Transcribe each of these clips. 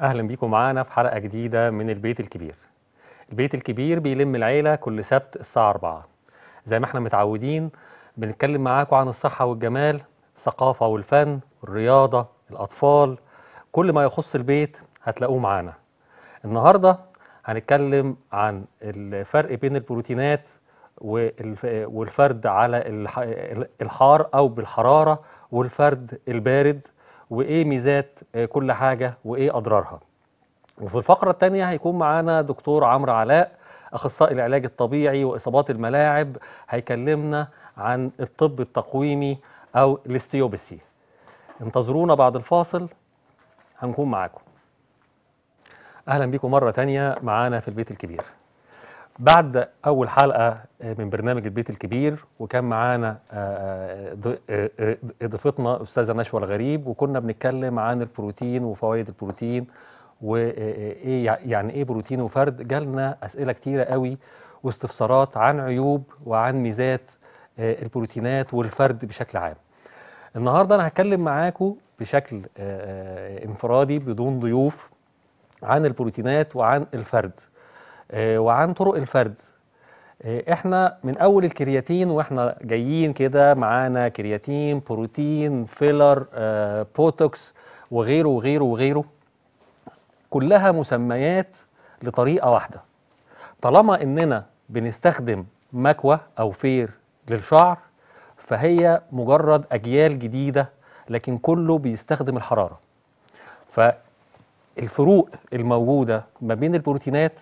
اهلا بيكم معانا في حلقه جديده من البيت الكبير البيت الكبير بيلم العيله كل سبت الساعه 4 زي ما احنا متعودين بنتكلم معاكم عن الصحه والجمال الثقافه والفن الرياضه الاطفال كل ما يخص البيت هتلاقوه معانا النهارده هنتكلم عن الفرق بين البروتينات والفرد على الحار او بالحراره والفرد البارد وايه ميزات آه، كل حاجه وايه اضرارها وفي الفقره الثانيه هيكون معانا دكتور عمرو علاء اخصائي العلاج الطبيعي واصابات الملاعب هيكلمنا عن الطب التقويمي او الاستيوبسي انتظرونا بعد الفاصل هنكون معاكم اهلا بيكم مره ثانيه معانا في البيت الكبير بعد اول حلقه آه، من برنامج البيت الكبير وكان معانا آه، آه، ضيفتنا استاذه نشوى الغريب وكنا بنتكلم عن البروتين وفوائد البروتين وايه يعني ايه بروتين وفرد جالنا اسئله كتيره قوي واستفسارات عن عيوب وعن ميزات البروتينات والفرد بشكل عام النهارده انا هتكلم معاكم بشكل انفرادي بدون ضيوف عن البروتينات وعن الفرد آه، وعن طرق الفرد آه، احنا من اول الكرياتين واحنا جايين كده معانا كرياتين بروتين فيلر آه، بوتوكس وغيره وغيره وغيره كلها مسميات لطريقه واحده طالما اننا بنستخدم مكوى او فير للشعر فهي مجرد اجيال جديده لكن كله بيستخدم الحراره فالفروق الموجوده ما بين البروتينات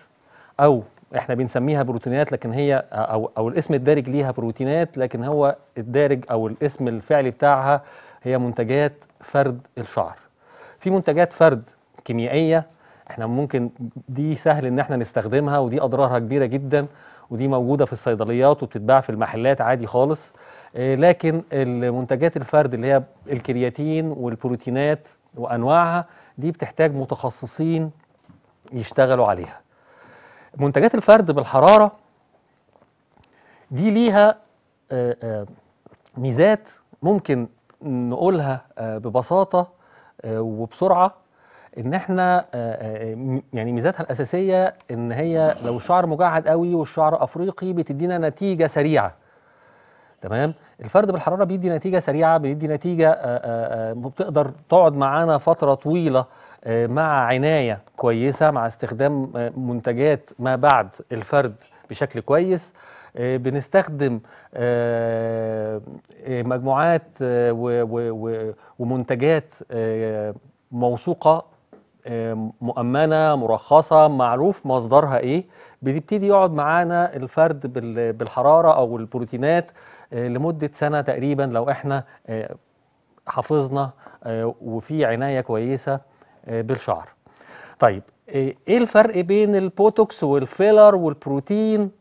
او احنا بنسميها بروتينات لكن هي او او الاسم الدارج ليها بروتينات لكن هو الدارج او الاسم الفعلي بتاعها هي منتجات فرد الشعر في منتجات فرد كيميائيه احنا ممكن دي سهل ان احنا نستخدمها ودي اضرارها كبيره جدا ودي موجوده في الصيدليات وبتتباع في المحلات عادي خالص آه، لكن المنتجات الفرد اللي هي الكرياتين والبروتينات وانواعها دي بتحتاج متخصصين يشتغلوا عليها منتجات الفرد بالحرارة دي ليها آه، آه، ميزات ممكن نقولها آه، ببساطة وبسرعة ان احنا يعني ميزاتها الاساسيه ان هي لو الشعر مجعد قوي والشعر افريقي بتدينا نتيجه سريعه تمام الفرد بالحراره بيدي نتيجه سريعه بيدي نتيجه بتقدر تقعد معانا فتره طويله آه، مع عناية كويسة مع استخدام آه، منتجات ما بعد الفرد بشكل كويس آه، بنستخدم مجموعات ومنتجات موثوقة مؤمنة مرخصة معروف مصدرها ايه بيبتدي يقعد معانا الفرد بالحرارة او البروتينات لمدة سنة تقريبا لو احنا حافظنا وفي عناية كويسة آه، بالشعر طيب آه، ايه الفرق بين البوتوكس والفيلر والبروتين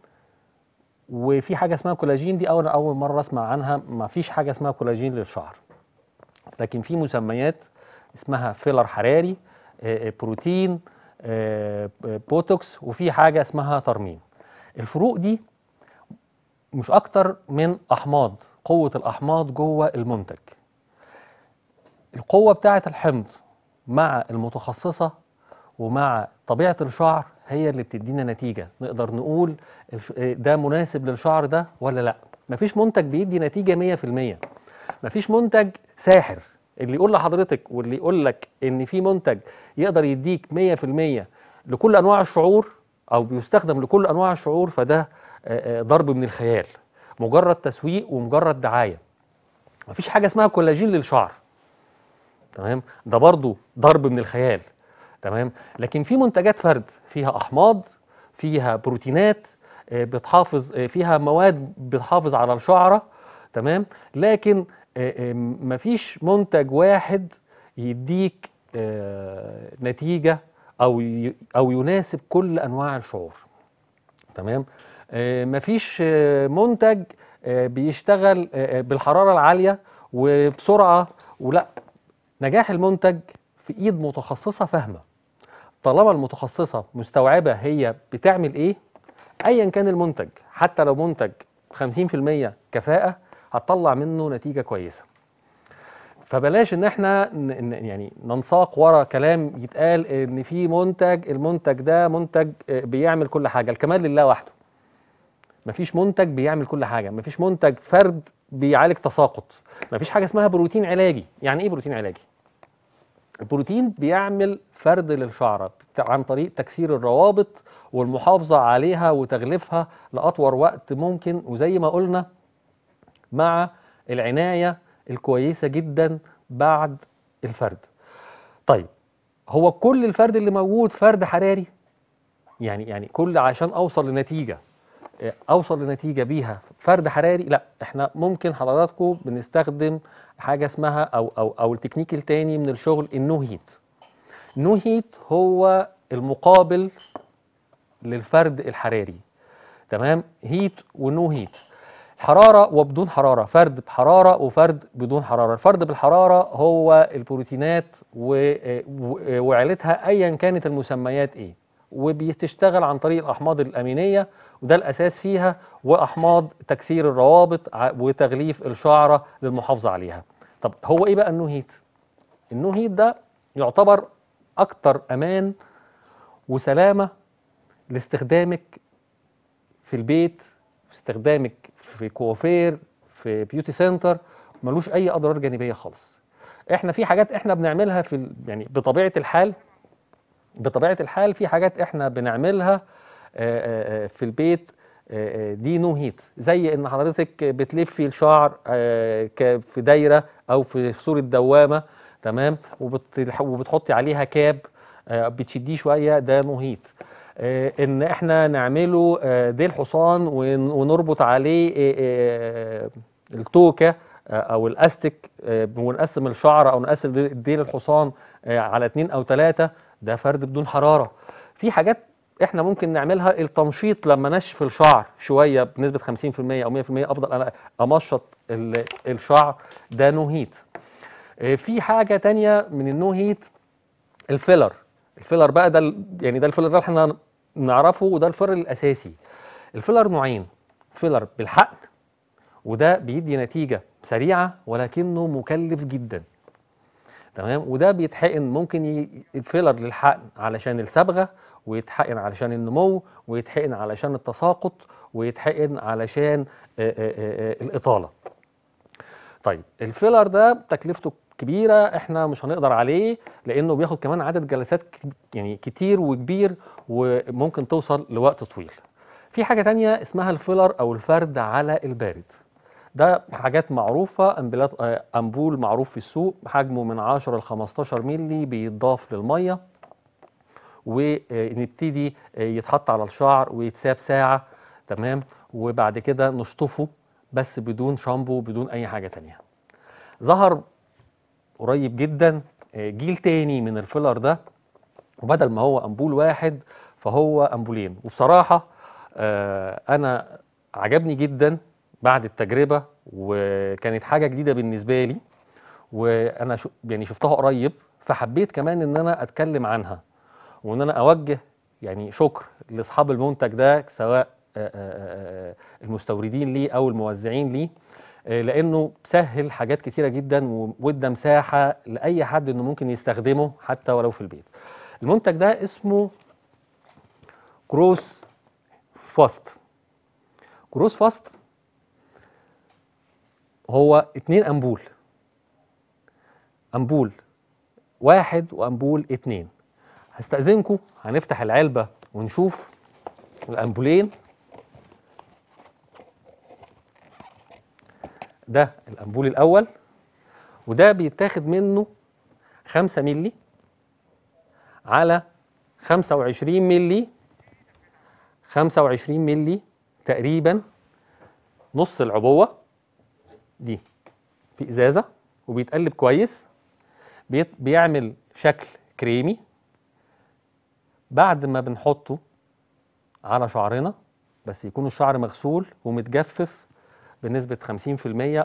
وفي حاجه اسمها كولاجين دي اول اول مره اسمع عنها ما فيش حاجه اسمها كولاجين للشعر لكن في مسميات اسمها فيلر حراري آه، بروتين بوتوكس وفي حاجه اسمها ترميم الفروق دي مش اكتر من احماض قوه الاحماض جوه المنتج القوه بتاعه الحمض مع المتخصصة ومع طبيعة الشعر هي اللي بتدينا نتيجة نقدر نقول ده مناسب للشعر ده ولا لا مفيش منتج بيدي نتيجة 100% مفيش منتج ساحر اللي يقول لحضرتك واللي يقول لك ان في منتج يقدر يديك 100% لكل انواع الشعور او بيستخدم لكل انواع الشعور فده ضرب من الخيال مجرد تسويق ومجرد دعايه مفيش حاجه اسمها كولاجين للشعر تمام ده برضو ضرب من الخيال تمام لكن في منتجات فرد فيها احماض فيها بروتينات آه، بتحافظ آه، فيها مواد بتحافظ على الشعره تمام لكن آه، مفيش منتج واحد يديك نتيجه او او يناسب كل انواع الشعور تمام مفيش منتج بيشتغل بالحراره العاليه وبسرعه ولا نجاح المنتج في ايد متخصصه فاهمه طالما المتخصصه مستوعبه هي بتعمل ايه ايا كان المنتج حتى لو منتج 50% كفاءه هتطلع منه نتيجه كويسه فبلاش ان احنا يعني ننساق ورا كلام يتقال ان في منتج المنتج ده منتج آه، بيعمل كل حاجه الكمال لله وحده مفيش منتج بيعمل كل حاجه مفيش منتج فرد بيعالج تساقط مفيش حاجه اسمها بروتين علاجي يعني ايه بروتين علاجي البروتين بيعمل فرد للشعرة عن طريق تكسير الروابط والمحافظة عليها وتغليفها لأطول وقت ممكن وزي ما قلنا مع العناية الكويسة جدا بعد الفرد طيب هو كل الفرد اللي موجود فرد حراري يعني يعني كل عشان اوصل لنتيجه اوصل لنتيجه بيها فرد حراري لا احنا ممكن حضراتكم بنستخدم حاجه اسمها او او او التكنيك التاني من الشغل النو هيت نو هيت هو المقابل للفرد الحراري تمام هيت ونو هيت حرارة وبدون حرارة فرد بحرارة وفرد بدون حرارة الفرد بالحرارة هو البروتينات وعيلتها أيا كانت المسميات إيه وبتشتغل عن طريق الاحماض الامينيه وده الاساس فيها واحماض تكسير الروابط وتغليف الشعره للمحافظه عليها طب هو ايه بقى النوهيت؟ النوهيت ده يعتبر اكتر امان وسلامه لاستخدامك في البيت في استخدامك في كوافير في بيوتي سنتر ملوش اي اضرار جانبيه خالص احنا في حاجات احنا بنعملها في يعني بطبيعه الحال بطبيعه الحال في حاجات احنا بنعملها آه، آه، آه، في البيت دي نو هيت زي ان حضرتك بتلفي الشعر في دايره او في صوره دوامه تمام وبتحطي عليها كاب بتشديه شويه ده نو هيت ان احنا نعمله ديل حصان ونربط عليه التوكه او الاستك ونقسم الشعر او نقسم ديل الحصان على اتنين او تلاته ده فرد بدون حراره في حاجات احنا ممكن نعملها التنشيط لما نشف الشعر شويه بنسبه 50% او 100% افضل انا امشط الشعر ده نو هيت آه، في حاجه تانية من النو هيت الفيلر الفيلر بقى ده يعني ده الفيلر اللي احنا نعرفه وده الفيلر الاساسي الفيلر نوعين فيلر بالحقن وده بيدي نتيجه سريعه ولكنه مكلف جدا تمام وده بيتحقن ممكن الفيلر للحقن علشان الصبغه ويتحقن علشان النمو ويتحقن علشان التساقط ويتحقن علشان الاطاله طيب الفيلر ده تكلفته كبيره احنا مش هنقدر عليه لانه بياخد كمان عدد جلسات يعني كتير وكبير وممكن توصل لوقت طويل في حاجه تانية اسمها الفيلر او الفرد على البارد ده حاجات معروفة آه، أمبول معروف في السوق حجمه من 10 ل 15 مللي بيتضاف للمية ونبتدي آه، يتحط على الشعر ويتساب ساعة تمام وبعد كده نشطفه بس بدون شامبو بدون أي حاجة تانية ظهر قريب جدا آه، جيل تاني من الفيلر ده وبدل ما هو أمبول واحد فهو أمبولين وبصراحة أنا عجبني جدا بعد التجربه وكانت حاجه جديده بالنسبه لي وانا شو يعني شفتها قريب فحبيت كمان ان انا اتكلم عنها وان انا اوجه يعني شكر لاصحاب المنتج ده سواء آه، آه، آه، المستوردين ليه او الموزعين ليه لانه سهل حاجات كثيره جدا وادى مساحه لاي حد انه ممكن يستخدمه حتى ولو في البيت. المنتج ده اسمه كروس فاست. كروس فاست هو اتنين أمبول أمبول واحد وأمبول اتنين هستأذنكم هنفتح العلبة ونشوف الأمبولين ده الأمبول الأول وده بيتاخد منه 5 مللي على 25 مللي وعشرين مللي تقريبا نص العبوة دي في ازازه وبيتقلب كويس بيعمل شكل كريمي بعد ما بنحطه على شعرنا بس يكون الشعر مغسول ومتجفف بنسبة 50%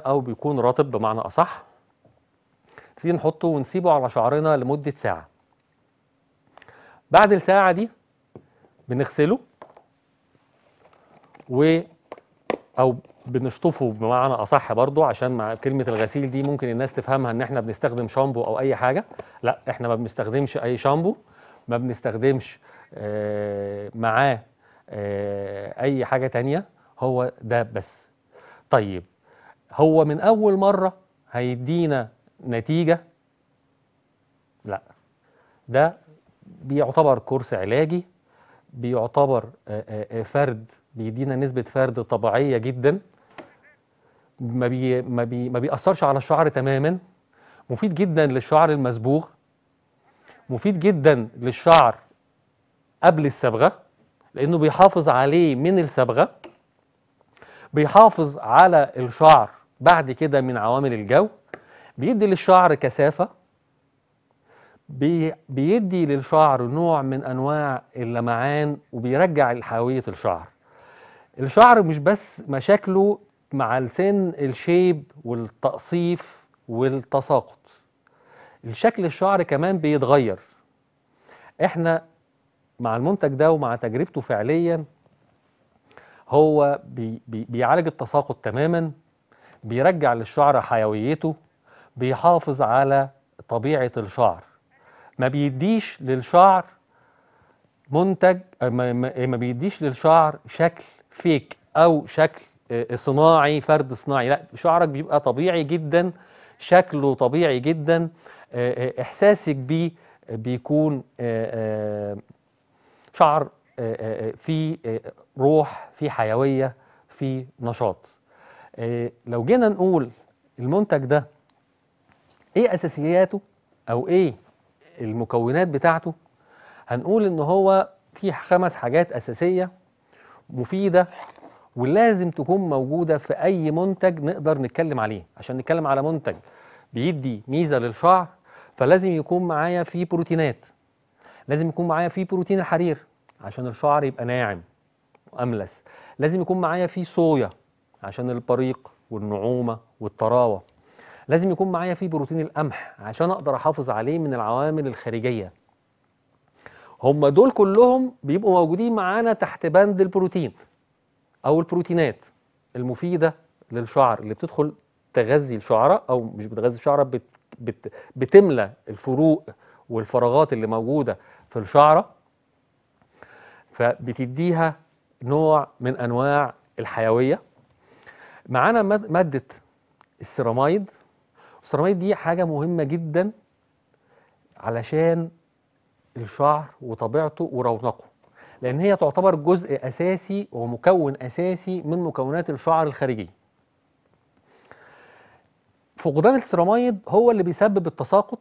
أو بيكون رطب بمعنى أصح نبتدي نحطه ونسيبه على شعرنا لمدة ساعة بعد الساعة دي بنغسله او بنشطفه بمعنى اصح برضو عشان مع كلمه الغسيل دي ممكن الناس تفهمها ان احنا بنستخدم شامبو او اي حاجه لا احنا ما بنستخدمش اي شامبو ما بنستخدمش آه، معاه آه، اي حاجه تانية هو ده بس طيب هو من اول مره هيدينا نتيجه لا ده بيعتبر كورس علاجي بيعتبر آه، فرد بيدينا نسبه فرد طبيعيه جدا ما بي ما بي ما بيأثرش على الشعر تماما مفيد جدا للشعر المصبوغ مفيد جدا للشعر قبل الصبغه لانه بيحافظ عليه من الصبغه بيحافظ على الشعر بعد كده من عوامل الجو بيدي للشعر كثافه بي بيدي للشعر نوع من انواع اللمعان وبيرجع لحيويه الشعر الشعر مش بس مشاكله مع السن الشيب والتقصيف والتساقط الشكل الشعر كمان بيتغير احنا مع المنتج ده ومع تجربته فعليا هو بي بي بيعالج التساقط تماما بيرجع للشعر حيويته بيحافظ على طبيعة الشعر ما بيديش للشعر منتج ما بيديش للشعر شكل فيك او شكل آه، صناعي فرد صناعي لا شعرك بيبقى طبيعي جدا شكله طبيعي جدا آه، آه، احساسك بيه بيكون شعر في روح في حيويه في نشاط لو جينا نقول المنتج ده ايه اساسياته او ايه المكونات بتاعته هنقول ان هو في خمس حاجات اساسيه مفيده ولازم تكون موجوده في اي منتج نقدر نتكلم عليه عشان نتكلم على منتج بيدي ميزه للشعر فلازم يكون معايا فيه بروتينات لازم يكون معايا فيه بروتين الحرير عشان الشعر يبقى ناعم واملس لازم يكون معايا فيه صويا عشان البريق والنعومه والطراوه لازم يكون معايا فيه بروتين القمح عشان اقدر احافظ عليه من العوامل الخارجيه هم دول كلهم بيبقوا موجودين معانا تحت بند البروتين او البروتينات المفيده للشعر اللي بتدخل تغذي الشعره او مش بتغذي الشعره بت بت بتملى الفروق والفراغات اللي موجوده في الشعره فبتديها نوع من انواع الحيويه معانا ماده السيراميد السيراميد دي حاجه مهمه جدا علشان الشعر وطبيعته ورونقه لأن هي تعتبر جزء أساسي ومكون أساسي من مكونات الشعر الخارجي فقدان السيراميد هو اللي بيسبب التساقط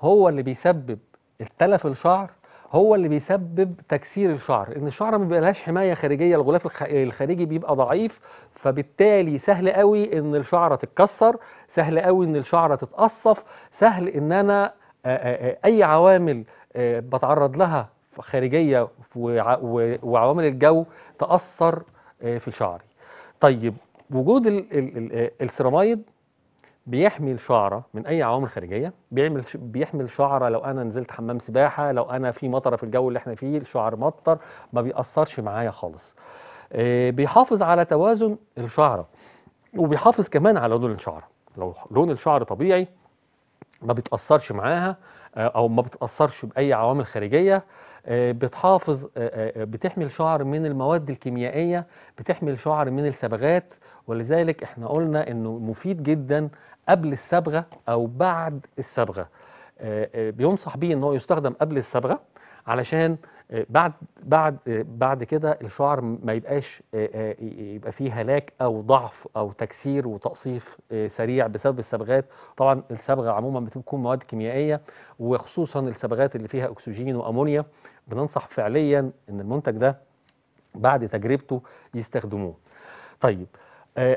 هو اللي بيسبب التلف الشعر هو اللي بيسبب تكسير الشعر ان الشعر ما بيبقاش حمايه خارجيه الغلاف الخارجي بيبقى ضعيف فبالتالي سهل قوي ان الشعره تتكسر سهل قوي ان الشعره تتقصف سهل ان انا اي عوامل آه، بتعرض لها خارجيه وعوامل الجو تاثر آه، في شعري طيب وجود آه، السيراميد بيحمي الشعره من اي عوامل خارجيه بيعمل بيحمي الشعره لو انا نزلت حمام سباحه لو انا في مطره في الجو اللي احنا فيه الشعر مطر ما بيأثرش معايا خالص بيحافظ على توازن الشعره وبيحافظ كمان على لون الشعره لو لون الشعر طبيعي ما بيتأثرش معاها آه، او ما بتاثرش باي عوامل خارجيه آه، بتحافظ آه، بتحمي الشعر من المواد الكيميائيه بتحمي الشعر من الصبغات ولذلك احنا قلنا انه مفيد جدا قبل الصبغه او بعد الصبغه بينصح بيه ان هو يستخدم قبل الصبغه علشان آه، بعد بعد آه، بعد كده الشعر ما يبقاش آه، يبقى فيه هلاك او ضعف او تكسير وتقصيف سريع بسبب الصبغات طبعا الصبغه عموما بتكون مواد كيميائيه وخصوصا الصبغات اللي فيها اكسجين وامونيا بننصح فعليا ان المنتج ده بعد تجربته يستخدموه طيب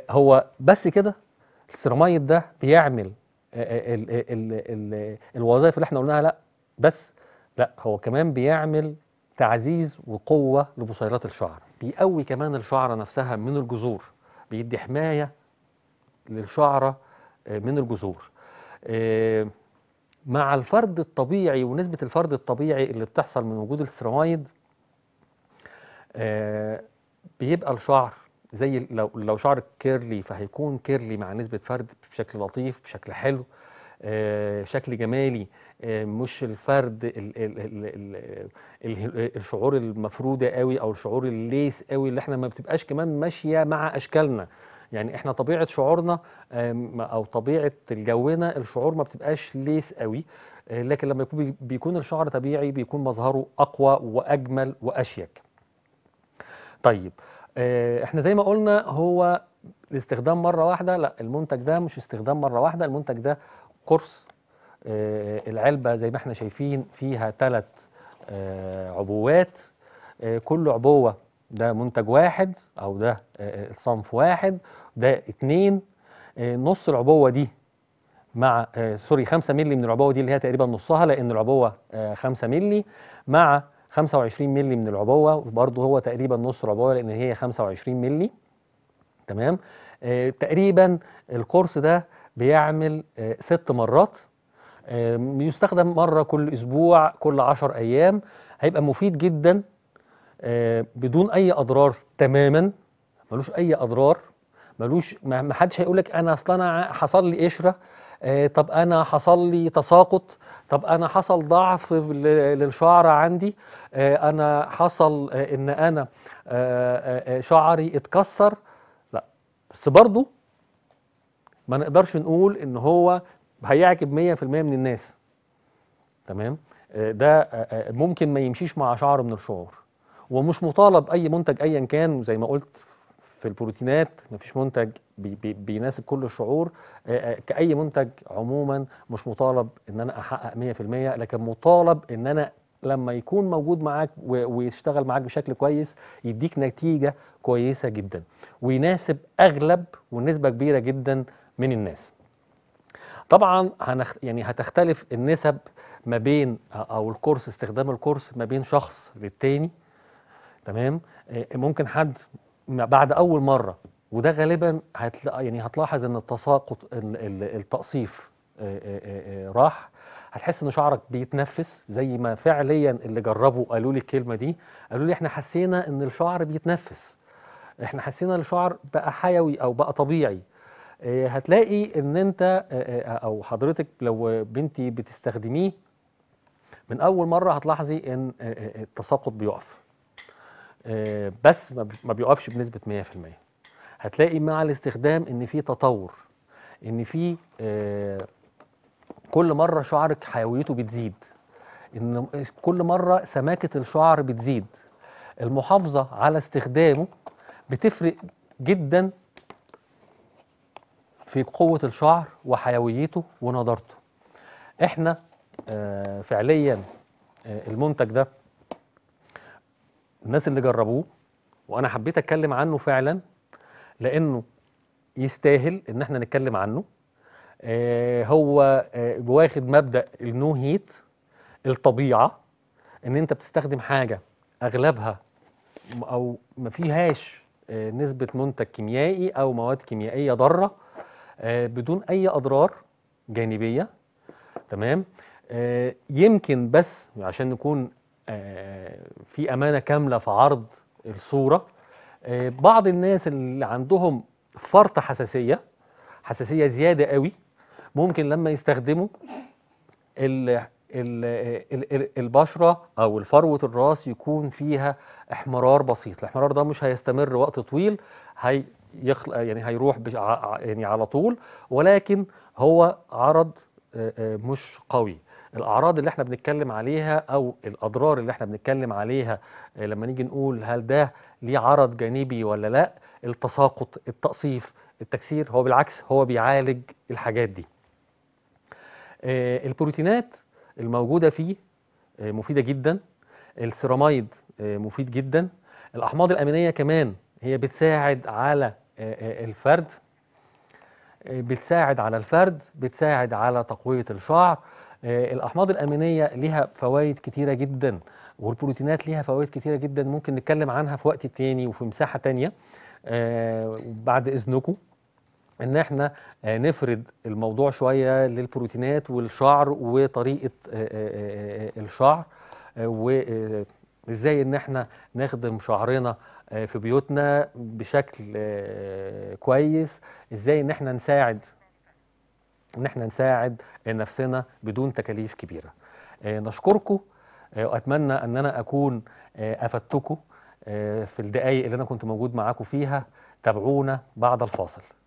هو بس كده السيراميد ده بيعمل الوظائف اللي احنا قلناها لا بس لا هو كمان بيعمل تعزيز وقوة لبصيلات الشعر بيقوي كمان الشعرة نفسها من الجذور بيدي حماية للشعرة آه، من الجذور آه، مع الفرد الطبيعي ونسبة الفرد الطبيعي اللي بتحصل من وجود السيرويد آه، بيبقى الشعر زي لو لو شعرك كيرلي فهيكون كيرلي مع نسبة فرد بشكل لطيف بشكل حلو آه، شكل جمالي آه، مش الفرد الشعور المفروده قوي او الشعور الليس قوي اللي احنا ما بتبقاش كمان ماشيه مع اشكالنا يعني احنا طبيعه شعورنا او طبيعه جونا الشعور ما بتبقاش ليس قوي آه، لكن لما بيكون الشعر طبيعي بيكون مظهره اقوى واجمل واشيك طيب احنا زي ما قلنا هو الاستخدام مره واحده لا المنتج ده مش استخدام مره واحده المنتج ده قرص آه، العلبة زي ما احنا شايفين فيها ثلاث آه، عبوات آه، كل عبوة ده منتج واحد أو ده صنف واحد ده اتنين نص العبوة دي مع سوري 5 مللي من العبوة دي اللي هي تقريبا نصها لأن العبوة 5 مللي مع 25 مللي من العبوة وبرضه هو تقريبا نص العبوة لأن هي 25 مللي تمام تقريبا القرص ده بيعمل آه، ست مرات بيستخدم آه، مرة كل أسبوع كل عشر أيام هيبقى مفيد جدا آه، بدون أي أضرار تماما ملوش أي أضرار ملوش ما حدش هيقول لك أنا أصل أنا حصل لي قشرة طب أنا حصل لي تساقط طب أنا حصل ضعف للشعر عندي أنا حصل إن أنا شعري اتكسر لا بس برضه ما نقدرش نقول ان هو هيعجب 100% من الناس تمام آه، ده آه، آه، ممكن ما يمشيش مع شعر من الشعور ومش مطالب اي منتج ايا كان زي ما قلت في البروتينات مفيش منتج بي بي بيناسب كل الشعور كأي منتج عموما مش مطالب ان انا احقق 100% لكن مطالب ان انا لما يكون موجود معاك ويشتغل معاك بشكل كويس يديك نتيجة كويسة جدا ويناسب اغلب ونسبه كبيرة جدا من الناس طبعا هنخ... يعني هتختلف النسب ما بين آه، او الكورس استخدام الكورس ما بين شخص للتاني تمام آه، ممكن حد بعد اول مره وده غالبا هتلا... يعني هتلاحظ ان التساقط التقصيف آه، راح هتحس ان شعرك بيتنفس زي ما فعليا اللي جربوا قالوا لي الكلمه دي قالوا لي احنا حسينا ان الشعر بيتنفس احنا حسينا الشعر بقى حيوي او بقى طبيعي آه، هتلاقي ان انت آه، آه، او حضرتك لو بنتي بتستخدميه من اول مره هتلاحظي ان التساقط بيقف بس ما بيقفش بنسبه 100% هتلاقي مع الاستخدام ان في تطور ان في كل مره شعرك حيويته بتزيد ان كل مره سماكه الشعر بتزيد المحافظه على استخدامه بتفرق جدا في قوة الشعر وحيويته ونضارته احنا آه، فعليا آه، المنتج ده الناس اللي جربوه وانا حبيت اتكلم عنه فعلا لانه يستاهل ان احنا نتكلم عنه آه، هو واخد مبدا النو هيت الطبيعه ان انت بتستخدم حاجه اغلبها او ما فيهاش نسبه منتج كيميائي او مواد كيميائيه ضاره آه، بدون اي اضرار جانبيه تمام آه، يمكن بس عشان نكون آه، في امانه كامله في عرض الصوره بعض الناس اللي عندهم فرط حساسيه حساسيه زياده قوي ممكن لما يستخدموا ال البشرة أو الفروة الراس يكون فيها احمرار بسيط الاحمرار ده مش هيستمر وقت طويل هي يخل... يعني هيروح يعني على طول ولكن هو عرض مش قوي الاعراض اللي احنا بنتكلم عليها او الاضرار اللي احنا بنتكلم عليها لما نيجي نقول هل ده ليه عرض جانبي ولا لا التساقط التقصيف التكسير هو بالعكس هو بيعالج الحاجات دي البروتينات الموجوده فيه مفيده جدا السيراميد مفيد جدا الاحماض الامينيه كمان هي بتساعد على آه، آه، الفرد آه، بتساعد على الفرد بتساعد على تقوية الشعر الأحماض الأمينية لها فوائد كتيرة جدا والبروتينات ليها فوائد كتيرة جدا ممكن نتكلم عنها في وقت تاني وفي مساحة تانية بعد إذنكم ان احنا نفرد الموضوع شوية للبروتينات والشعر وطريقة الشعر وازاي ان احنا نخدم شعرنا آه، في بيوتنا بشكل آه، كويس ازاي ان احنا نساعد ان احنا نساعد نفسنا بدون تكاليف كبيره آه، نشكركم واتمنى ان انا اكون افدتكم في الدقائق اللي انا كنت موجود معاكم فيها تابعونا بعد الفاصل